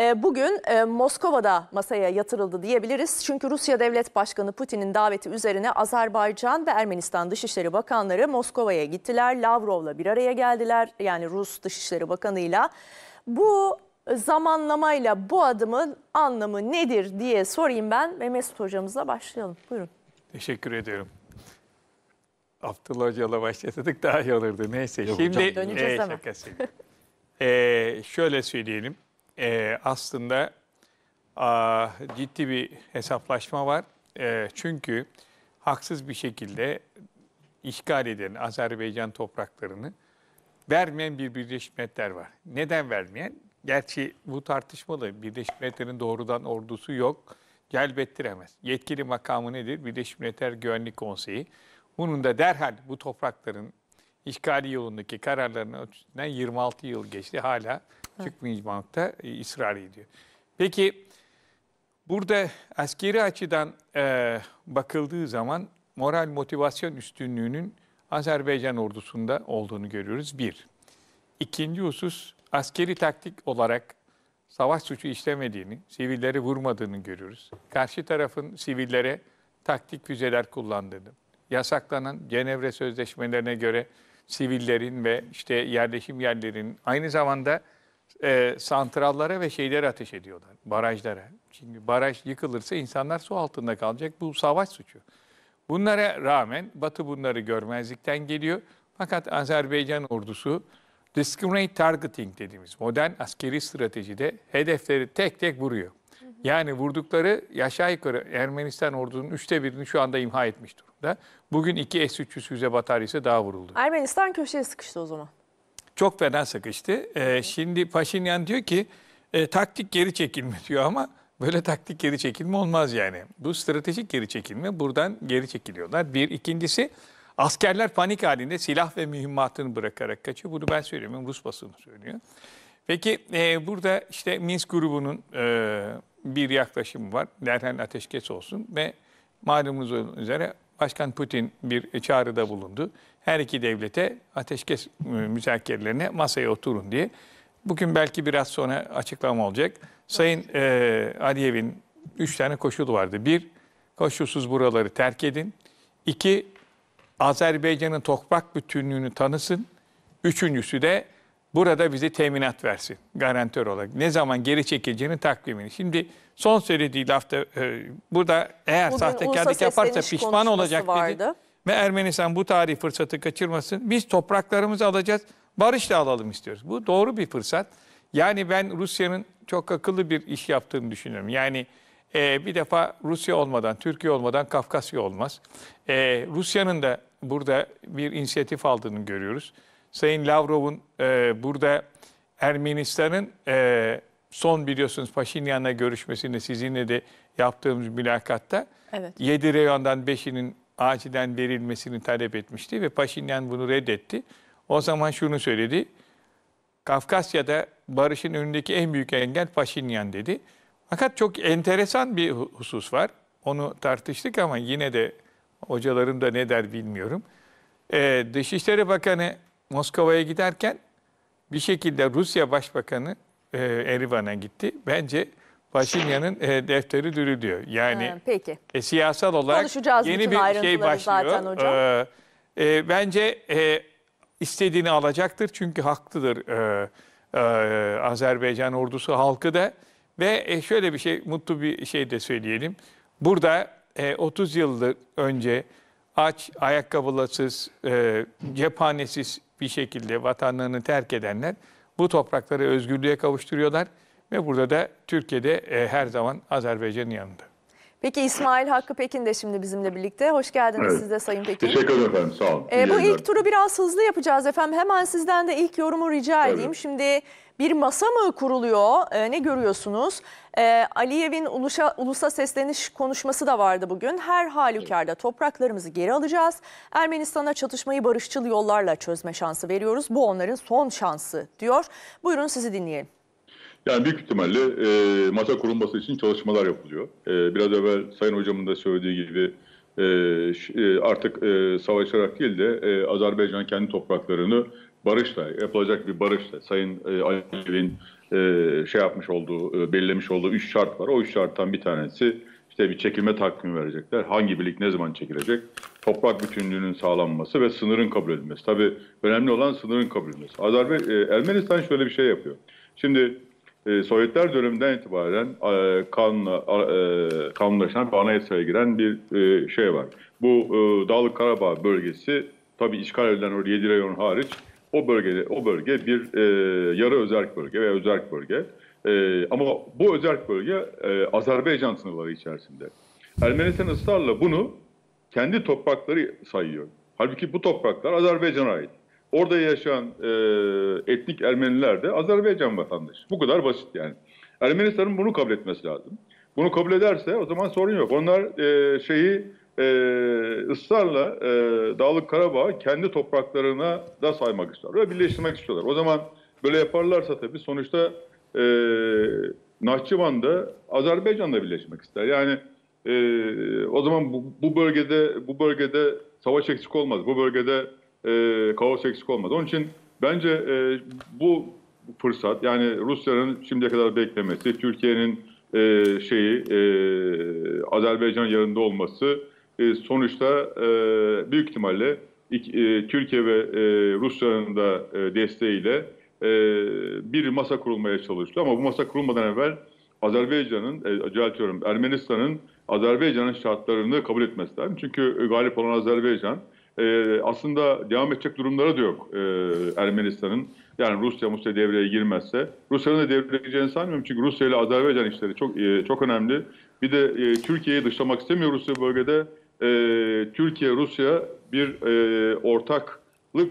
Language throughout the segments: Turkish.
E, bugün e, Moskova'da masaya yatırıldı diyebiliriz. Çünkü Rusya Devlet Başkanı Putin'in daveti üzerine Azerbaycan ve Ermenistan Dışişleri Bakanları Moskova'ya gittiler. Lavrov'la bir araya geldiler. Yani Rus Dışişleri Bakanı'yla. Bu zamanlamayla bu adımın anlamı nedir diye sorayım ben ve Mesut hocamızla başlayalım. Buyurun. Teşekkür ediyorum. Abdullah Hoca'la başlasadık daha iyi olurdu. Neyse Yok, şimdi e, şakası. e, şöyle söyleyelim e, aslında a, ciddi bir hesaplaşma var. E, çünkü haksız bir şekilde işgal eden Azerbaycan topraklarını vermeyen bir Birleşmiş Milletler var. Neden vermeyen? Gerçi bu tartışmalı. Birleşmiş Milletler'in doğrudan ordusu yok. Celbettiremez. Yetkili makamı nedir? Birleşmiş Milletler Güvenlik Konseyi. Bunun da derhal bu toprakların işgali yolundaki kararlarının ötesinden 26 yıl geçti. Hala çıkmayacakta e, ısrar ediyor. Peki burada askeri açıdan e, bakıldığı zaman moral motivasyon üstünlüğünün Azerbaycan ordusunda olduğunu görüyoruz. Bir. İkinci husus askeri taktik olarak savaş suçu işlemediğini, sivilleri vurmadığını görüyoruz. Karşı tarafın sivillere taktik füzeler kullandığını, yasaklanan Cenevre Sözleşmelerine göre sivillerin ve işte yerleşim yerlerin aynı zamanda e, santrallara ve şeyler ateş ediyorlar. Barajlara. Şimdi baraj yıkılırsa insanlar su altında kalacak. Bu savaş suçu. Bunlara rağmen Batı bunları görmezlikten geliyor. Fakat Azerbaycan ordusu discriminate targeting dediğimiz modern askeri stratejide hedefleri tek tek vuruyor. Yani vurdukları aşağı yukarı Ermenistan ordusunun üçte birini şu anda imha etmiş durumda. Bugün iki S-300 füze bataryası daha vuruldu. Ermenistan köşeye sıkıştı o zaman. Çok fena sıkıştı. Ee, şimdi Paşinyan diyor ki e, taktik geri çekilme diyor ama böyle taktik geri çekilme olmaz yani. Bu stratejik geri çekilme. Buradan geri çekiliyorlar. Bir. ikincisi askerler panik halinde silah ve mühimmatını bırakarak kaçıyor. Bunu ben söylemiyorum. Rus basını söylüyor. Peki e, burada işte Minsk grubunun... E, bir yaklaşım var. Derhen ateşkes olsun ve malumunuz üzere Başkan Putin bir çağrıda bulundu. Her iki devlete ateşkes e, müzakerelerine masaya oturun diye. Bugün belki biraz sonra açıklama olacak. Sayın e, Aliyev'in üç tane koşulu vardı. Bir, koşulsuz buraları terk edin. İki, Azerbaycan'ın toprak bütünlüğünü tanısın. Üçüncüsü de burada bize teminat versin garantör olarak. Ne zaman geri çekileceğini takvimini. Şimdi son söylediği lafta e, burada eğer Bugün sahtekarlık yaparsa pişman olacak vardı. dedi. Ve Ermenistan bu tarihi fırsatı kaçırmasın. Biz topraklarımızı alacağız, barışla alalım istiyoruz. Bu doğru bir fırsat. Yani ben Rusya'nın çok akıllı bir iş yaptığını düşünüyorum. Yani e, bir defa Rusya olmadan, Türkiye olmadan Kafkasya olmaz. E, Rusya'nın da burada bir inisiyatif aldığını görüyoruz. Sayın Lavrov'un e, burada Ermenistan'ın e, son biliyorsunuz Paşinyan'la görüşmesinde sizinle de yaptığımız mülakatta evet. 7 reyondan 5'inin acilen verilmesini talep etmişti ve Paşinyan bunu reddetti. O zaman şunu söyledi. Kafkasya'da barışın önündeki en büyük engel Paşinyan dedi. Fakat çok enteresan bir husus var. Onu tartıştık ama yine de hocalarım da ne der bilmiyorum. Ee, Dışişleri Bakanı Moskova'ya giderken bir şekilde Rusya Başbakanı e, Erivan'a gitti. Bence Paşinyan'ın e, defteri dürülüyor. Yani ha, peki. E, siyasal olarak yeni bir şey başlıyor. Zaten hocam. E, e, bence e, istediğini alacaktır çünkü haklıdır e, e, Azerbaycan ordusu halkı da. Ve e, şöyle bir şey, mutlu bir şey de söyleyelim. Burada e, 30 yıldır önce aç, ayakkabılasız, e, cephanesiz bir şekilde vatanlarını terk edenler bu toprakları özgürlüğe kavuşturuyorlar ve burada da Türkiye'de e, her zaman Azerbaycan'ın yanında. Peki İsmail Hakkı Pekin de şimdi bizimle birlikte. Hoş geldiniz evet. siz de Sayın Pekin. Teşekkür ederim efendim sağ olun. Ee, bu ilk turu biraz hızlı yapacağız efendim. Hemen sizden de ilk yorumu rica evet. edeyim. Şimdi bir masa mı kuruluyor? E, ne görüyorsunuz? E, Aliyev'in ulusa, ulusa sesleniş konuşması da vardı bugün. Her halükarda topraklarımızı geri alacağız. Ermenistan'a çatışmayı barışçıl yollarla çözme şansı veriyoruz. Bu onların son şansı diyor. Buyurun sizi dinleyelim. Yani büyük ihtimalle e, masa kurulması için çalışmalar yapılıyor. E, biraz evvel Sayın Hocam'ın da söylediği gibi e, e artık e, savaşarak değil de e, Azerbaycan kendi topraklarını barışla yapılacak bir barışla Sayın e, Alev'in e, şey yapmış olduğu, e, belirlemiş olduğu üç şart var. O üç şarttan bir tanesi işte bir çekilme takvimi verecekler. Hangi birlik ne zaman çekilecek? Toprak bütünlüğünün sağlanması ve sınırın kabul edilmesi. Tabii önemli olan sınırın kabul edilmesi. Azerbe e, Ermenistan şöyle bir şey yapıyor. Şimdi e, Sovyetler döneminden itibaren e, kanla, e, kanunlaşan bir anayasaya giren bir e, şey var. Bu e, Dağlık Karabağ bölgesi tabii işgal edilen o 7 rayon hariç o bölgede o bölge bir e, yarı özerk bölge veya özerk bölge. E, ama bu özerk bölge e, Azerbaycan sınırları içerisinde. Ermenistan ısrarla bunu kendi toprakları sayıyor. Halbuki bu topraklar Azerbaycan'a ait. Orada yaşayan e, etnik Ermeniler de Azerbaycan vatandaşı. Bu kadar basit yani. Ermenistan'ın bunu kabul etmesi lazım. Bunu kabul ederse o zaman sorun yok. Onlar e, şeyi e, ısrarla e, Dağlık Karabağ'ı kendi topraklarına da saymak istiyorlar ve birleştirmek istiyorlar. O zaman böyle yaparlarsa tabii sonuçta e, Nahçıvan'da Azerbaycan'da birleşmek ister. Yani e, o zaman bu, bu bölgede bu bölgede savaş eksik olmaz. Bu bölgede e, kaos eksik olmaz. Onun için bence e, bu fırsat yani Rusya'nın şimdiye kadar beklemesi, Türkiye'nin e, şeyi e, Azerbaycan yanında olması e, sonuçta e, büyük ihtimalle e, Türkiye ve e, Rusya'nın da desteğiyle bir masa kurulmaya çalıştı. Ama bu masa kurulmadan evvel Azerbaycan'ın, e, diyorum Ermenistan'ın Azerbaycan'ın şartlarını kabul etmesi lazım. Çünkü galip olan Azerbaycan aslında devam edecek durumları da yok Ermenistan'ın. Yani Rusya Rusya devreye girmezse. Rusya'nın da devreye gireceğini sanmıyorum. Çünkü Rusya ile Azerbaycan işleri çok çok önemli. Bir de Türkiye'yi dışlamak istemiyor Rusya bölgede e, ee, Türkiye-Rusya bir e, ortaklık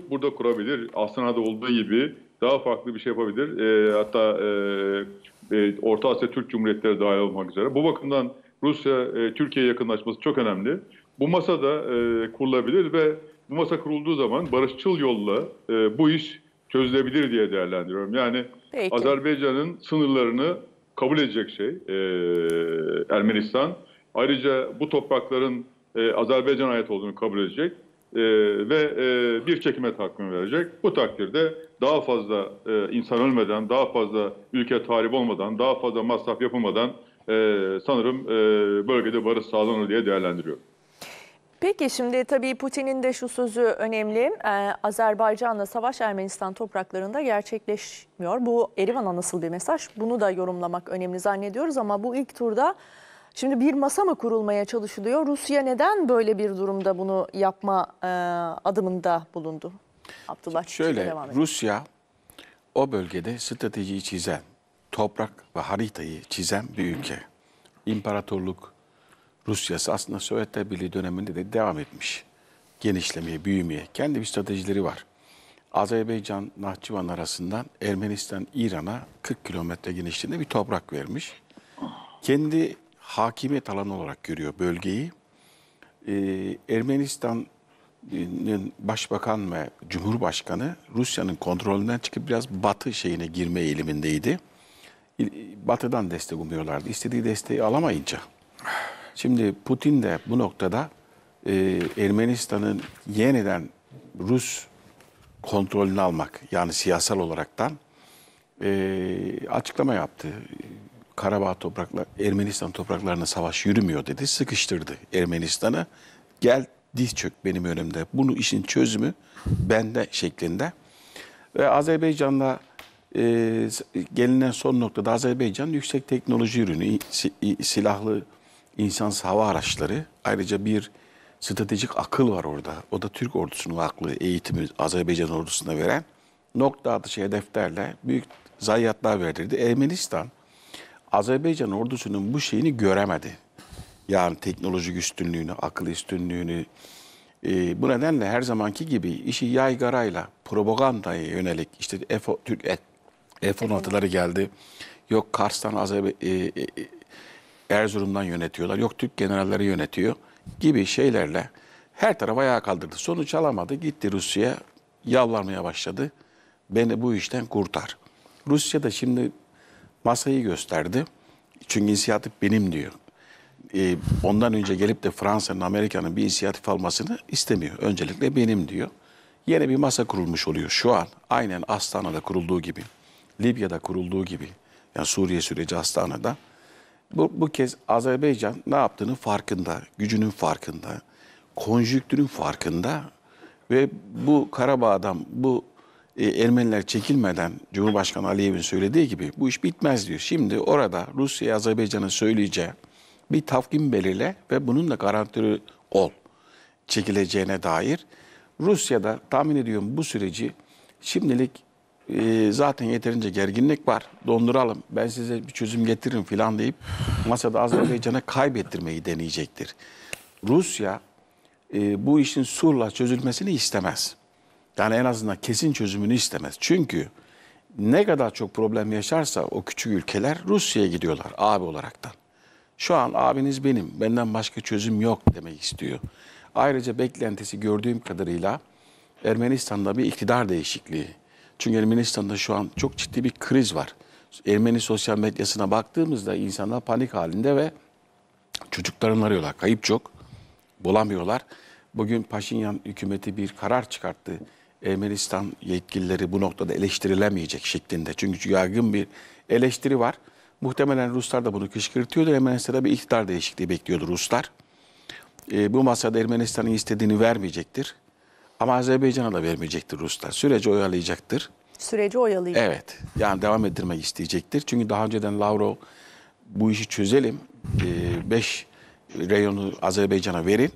burada kurabilir. Astana'da olduğu gibi daha farklı bir şey yapabilir. E, hatta e, e, Orta Asya Türk Cumhuriyetleri dahil olmak üzere. Bu bakımdan Rusya e, Türkiye'ye yakınlaşması çok önemli. Bu masa da e, kurulabilir ve bu masa kurulduğu zaman barışçıl yolla e, bu iş çözülebilir diye değerlendiriyorum. Yani Azerbaycan'ın sınırlarını kabul edecek şey e, Ermenistan. Ayrıca bu toprakların e, Azerbaycan'a ait olduğunu kabul edecek e, ve e, bir çekime takvim verecek. Bu takdirde daha fazla e, insan ölmeden, daha fazla ülke tahrip olmadan, daha fazla masraf yapılmadan e, sanırım e, bölgede barış sağlanır diye değerlendiriyor. Peki şimdi tabii Putin'in de şu sözü önemli. Ee, Azerbaycan'la savaş Ermenistan topraklarında gerçekleşmiyor. Bu Erivan'a nasıl bir mesaj? Bunu da yorumlamak önemli zannediyoruz ama bu ilk turda Şimdi bir masa mı kurulmaya çalışılıyor? Rusya neden böyle bir durumda bunu yapma e, adımında bulundu? Abdullah Şöyle devam Rusya o bölgede stratejiyi çizen, toprak ve haritayı çizen bir ülke. İmparatorluk Rusya'sı aslında Sovyetler Birliği döneminde de devam etmiş. Genişlemeye, büyümeye. Kendi bir stratejileri var. Azerbaycan, Nahçıvan arasından Ermenistan, İran'a 40 kilometre genişliğinde bir toprak vermiş. Kendi hakimiyet alanı olarak görüyor bölgeyi. Ee, Ermenistan'ın başbakan ve cumhurbaşkanı Rusya'nın kontrolünden çıkıp biraz batı şeyine girme eğilimindeydi. Batı'dan destek umuyorlardı. İstediği desteği alamayınca. Şimdi Putin de bu noktada e, Ermenistan'ın yeniden Rus kontrolünü almak yani siyasal olaraktan e, açıklama yaptı. Karabağ toprakla Ermenistan topraklarına savaş yürümüyor dedi. Sıkıştırdı Ermenistan'a. Gel diz çök benim önümde. Bunu işin çözümü bende şeklinde. Ve Azerbaycan'da e, gelinen son noktada Azerbaycan yüksek teknoloji ürünü, silahlı insan hava araçları. Ayrıca bir stratejik akıl var orada. O da Türk ordusunun aklı, eğitimi Azerbaycan ordusuna veren nokta atışı hedeflerle büyük zayiatlar verildi. Ermenistan Azerbaycan ordusunun bu şeyini göremedi. Yani teknolojik üstünlüğünü, akıl üstünlüğünü. E, bu nedenle her zamanki gibi işi yaygarayla, propagandaya yönelik işte F Türk F-16'ları geldi. Yok Kars'tan Azerbe e, e, e, Erzurum'dan yönetiyorlar. Yok Türk generalleri yönetiyor gibi şeylerle her tarafa ayağa kaldırdı. Sonuç alamadı. Gitti Rusya'ya yalvarmaya başladı. Beni bu işten kurtar. Rusya da şimdi masayı gösterdi. Çünkü inisiyatif benim diyor. E, ondan önce gelip de Fransa'nın, Amerika'nın bir inisiyatif almasını istemiyor. Öncelikle benim diyor. Yine bir masa kurulmuş oluyor şu an. Aynen Astana'da kurulduğu gibi. Libya'da kurulduğu gibi. Yani Suriye süreci Astana'da. Bu, bu kez Azerbaycan ne yaptığının farkında, gücünün farkında, konjüktürün farkında ve bu Karabağ'dan, bu e, Ermeniler çekilmeden Cumhurbaşkanı Aliyev'in söylediği gibi bu iş bitmez diyor. Şimdi orada Rusya'ya Azerbaycan'ın söyleyeceği bir tafkim belirle ve bunun da garantörü ol çekileceğine dair. Rusya'da tahmin ediyorum bu süreci şimdilik e, zaten yeterince gerginlik var. Donduralım ben size bir çözüm getiririm falan deyip masada Azerbaycan'a kaybettirmeyi deneyecektir. Rusya e, bu işin surla çözülmesini istemez. Yani en azından kesin çözümünü istemez. Çünkü ne kadar çok problem yaşarsa o küçük ülkeler Rusya'ya gidiyorlar abi olaraktan. Şu an abiniz benim, benden başka çözüm yok demek istiyor. Ayrıca beklentisi gördüğüm kadarıyla Ermenistan'da bir iktidar değişikliği. Çünkü Ermenistan'da şu an çok ciddi bir kriz var. Ermeni sosyal medyasına baktığımızda insanlar panik halinde ve çocuklarını arıyorlar. Kayıp çok, bulamıyorlar. Bugün Paşinyan hükümeti bir karar çıkarttı. Ermenistan yetkilileri bu noktada eleştirilemeyecek şeklinde. Çünkü yaygın bir eleştiri var. Muhtemelen Ruslar da bunu kışkırtıyordu. Ermenistan'da bir iktidar değişikliği bekliyordur Ruslar. E, bu masada Ermenistan'ın istediğini vermeyecektir. Ama Azerbaycan'a da vermeyecektir Ruslar. Süreci oyalayacaktır. Süreci oyalayacak. Evet. Yani devam ettirmek isteyecektir. Çünkü daha önceden Lavrov bu işi çözelim. E, beş reyonu Azerbaycan'a verin.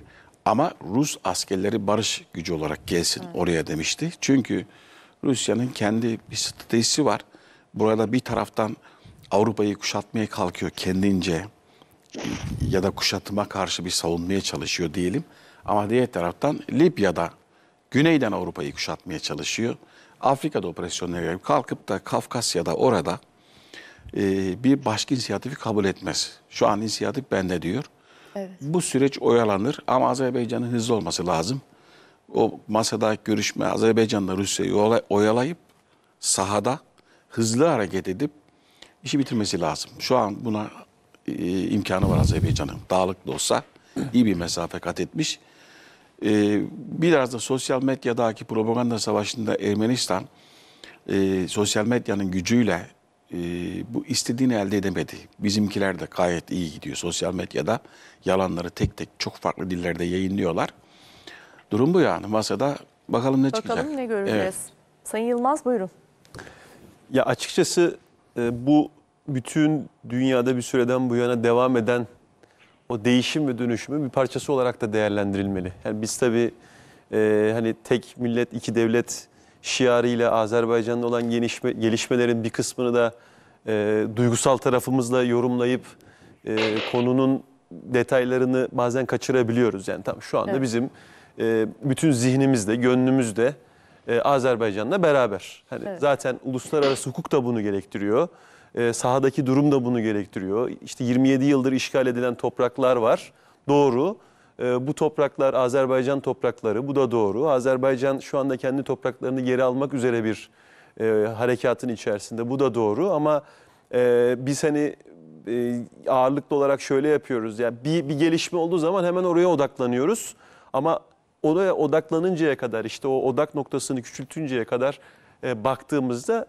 Ama Rus askerleri barış gücü olarak gelsin evet. oraya demişti. Çünkü Rusya'nın kendi bir stratejisi var. Burada bir taraftan Avrupa'yı kuşatmaya kalkıyor kendince ya da kuşatıma karşı bir savunmaya çalışıyor diyelim. Ama diğer taraftan Libya'da güneyden Avrupa'yı kuşatmaya çalışıyor. Afrika'da operasyonlara kalkıp da Kafkasya'da orada e, bir başka inisiyatifi kabul etmez. Şu an inisiyatif bende diyor. Bu süreç oyalanır ama Azerbaycan'ın hızlı olması lazım. O masada görüşme Azerbaycan'la Rusya'yı oyalayıp sahada hızlı hareket edip işi bitirmesi lazım. Şu an buna e, imkanı var Azerbaycan'ın. Dağlık da olsa iyi bir mesafe kat etmiş. E, biraz da sosyal medyadaki propaganda savaşında Ermenistan e, sosyal medyanın gücüyle e, bu istediğini elde edemedi. Bizimkiler de gayet iyi gidiyor. Sosyal medyada yalanları tek tek çok farklı dillerde yayınlıyorlar. Durum bu yani. Masada bakalım ne bakalım çıkacak. Bakalım ne göreceğiz. Evet. Sayın Yılmaz buyurun. Ya açıkçası e, bu bütün dünyada bir süreden bu yana devam eden o değişim ve dönüşümü bir parçası olarak da değerlendirilmeli. Yani biz tabii e, hani tek millet, iki devlet şiarıyla Azerbaycan'da olan gelişme, gelişmelerin bir kısmını da e, duygusal tarafımızla yorumlayıp e, konunun detaylarını bazen kaçırabiliyoruz. Yani tam şu anda evet. bizim e, bütün zihnimizde, gönlümüzde e, Azerbaycan'la beraber. Hani evet. Zaten uluslararası hukuk da bunu gerektiriyor. E, sahadaki durum da bunu gerektiriyor. İşte 27 yıldır işgal edilen topraklar var. Doğru. Ee, bu topraklar Azerbaycan toprakları bu da doğru. Azerbaycan şu anda kendi topraklarını geri almak üzere bir e, harekatın içerisinde bu da doğru ama e, biz hani e, ağırlıklı olarak şöyle yapıyoruz. Yani bir, bir gelişme olduğu zaman hemen oraya odaklanıyoruz ama oraya odaklanıncaya kadar işte o odak noktasını küçültünceye kadar e, baktığımızda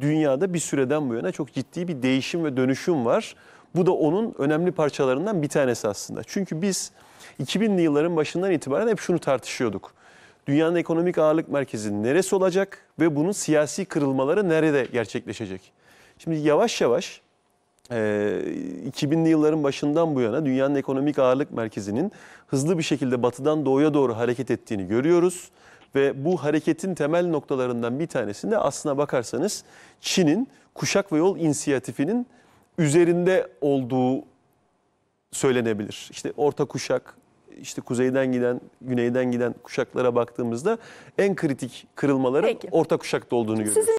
dünyada bir süreden bu yana çok ciddi bir değişim ve dönüşüm var. Bu da onun önemli parçalarından bir tanesi aslında. Çünkü biz 2000'li yılların başından itibaren hep şunu tartışıyorduk. Dünyanın ekonomik ağırlık merkezi neresi olacak ve bunun siyasi kırılmaları nerede gerçekleşecek? Şimdi yavaş yavaş 2000'li yılların başından bu yana dünyanın ekonomik ağırlık merkezinin hızlı bir şekilde batıdan doğuya doğru hareket ettiğini görüyoruz. Ve bu hareketin temel noktalarından bir tanesinde aslına bakarsanız Çin'in kuşak ve yol inisiyatifinin üzerinde olduğu söylenebilir. İşte orta kuşak, işte kuzeyden giden, güneyden giden kuşaklara baktığımızda en kritik kırılmaların Peki. orta kuşakta olduğunu görüyoruz. Sizin